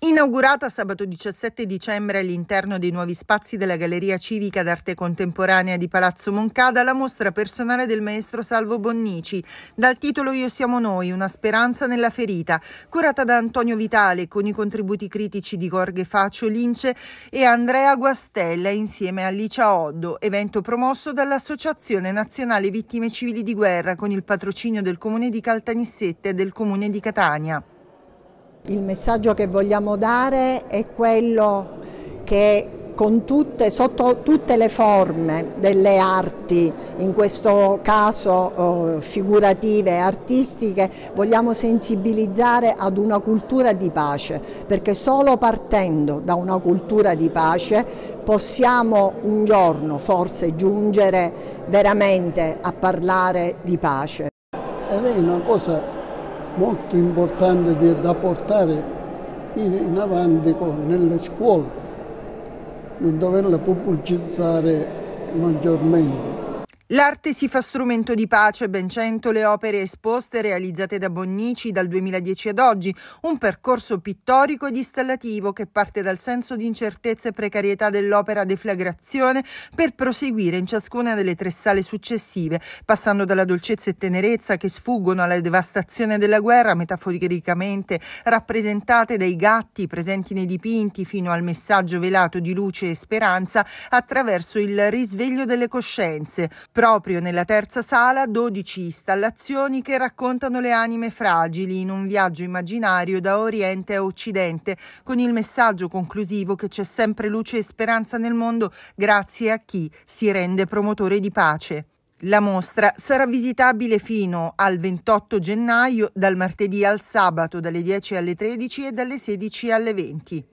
Inaugurata sabato 17 dicembre all'interno dei nuovi spazi della Galleria Civica d'Arte Contemporanea di Palazzo Moncada, la mostra personale del maestro Salvo Bonnici, dal titolo Io siamo noi, una speranza nella ferita, curata da Antonio Vitale con i contributi critici di Gorghe Faccio Lince e Andrea Guastella insieme a Licia Oddo, evento promosso dall'Associazione Nazionale Vittime Civili di Guerra con il patrocinio del Comune di Caltanissette e del Comune di Catania. Il messaggio che vogliamo dare è quello che tutte, sotto tutte le forme delle arti, in questo caso eh, figurative e artistiche, vogliamo sensibilizzare ad una cultura di pace, perché solo partendo da una cultura di pace possiamo un giorno forse giungere veramente a parlare di pace. Ed eh, è una cosa molto importante da portare in, avanti con, nelle scuole, non doverle pubblicizzare maggiormente. L'arte si fa strumento di pace, ben cento le opere esposte realizzate da Bonnici dal 2010 ad oggi, un percorso pittorico ed installativo che parte dal senso di incertezza e precarietà dell'opera deflagrazione per proseguire in ciascuna delle tre sale successive, passando dalla dolcezza e tenerezza che sfuggono alla devastazione della guerra metaforicamente rappresentate dai gatti presenti nei dipinti fino al messaggio velato di luce e speranza attraverso il risveglio delle coscienze. Proprio nella terza sala 12 installazioni che raccontano le anime fragili in un viaggio immaginario da Oriente a Occidente, con il messaggio conclusivo che c'è sempre luce e speranza nel mondo grazie a chi si rende promotore di pace. La mostra sarà visitabile fino al 28 gennaio, dal martedì al sabato, dalle 10 alle 13 e dalle 16 alle 20.